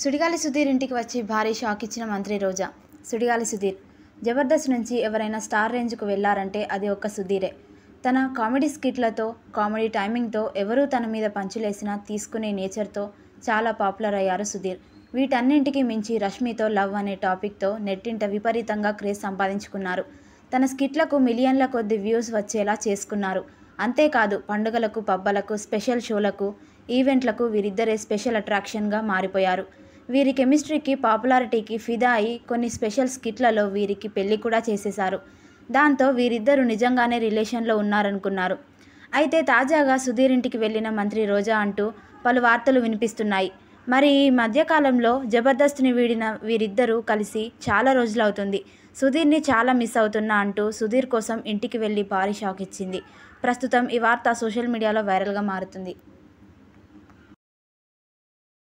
సుడిగాలి సుధీర్ ఇంటికి వచ్చి భారీ షాక్ ఇచ్చిన మంత్రి రోజా సుడిగాలి సుధీర్ జబర్దస్త్ నుంచి ఎవరైనా స్టార్ రేంజ్కు వెళ్ళారంటే అది ఒక్క సుధీరే తన కామెడీ స్కిట్లతో కామెడీ టైమింగ్తో ఎవరూ తన మీద పంచులేసినా తీసుకునే నేచర్తో చాలా పాపులర్ అయ్యారు సుధీర్ వీటన్నింటికి మించి రష్మితో లవ్ అనే టాపిక్తో నెట్టింట విపరీతంగా క్రేజ్ సంపాదించుకున్నారు తన స్కిట్లకు మిలియన్ల కొద్ది వ్యూస్ వచ్చేలా చేసుకున్నారు అంతేకాదు పండుగలకు పబ్బలకు స్పెషల్ షోలకు ఈవెంట్లకు వీరిద్దరే స్పెషల్ అట్రాక్షన్గా మారిపోయారు వీరి కెమిస్ట్రీకి పాపులారిటీకి ఫిదా అయి కొన్ని స్పెషల్ స్కిట్లలో వీరికి పెళ్లి కూడా చేసేశారు దాంతో వీరిద్దరూ నిజంగానే రిలేషన్లో ఉన్నారనుకున్నారు అయితే తాజాగా సుధీర్ ఇంటికి వెళ్ళిన మంత్రి రోజా అంటూ పలు వార్తలు వినిపిస్తున్నాయి మరి ఈ మధ్యకాలంలో జబర్దస్త్ని వీడిన వీరిద్దరూ కలిసి చాలా రోజులవుతుంది సుధీర్ని చాలా మిస్ అవుతున్నా అంటూ సుధీర్ కోసం ఇంటికి వెళ్ళి భారీ షాక్ ఇచ్చింది ప్రస్తుతం ఈ వార్త సోషల్ మీడియాలో వైరల్గా మారుతుంది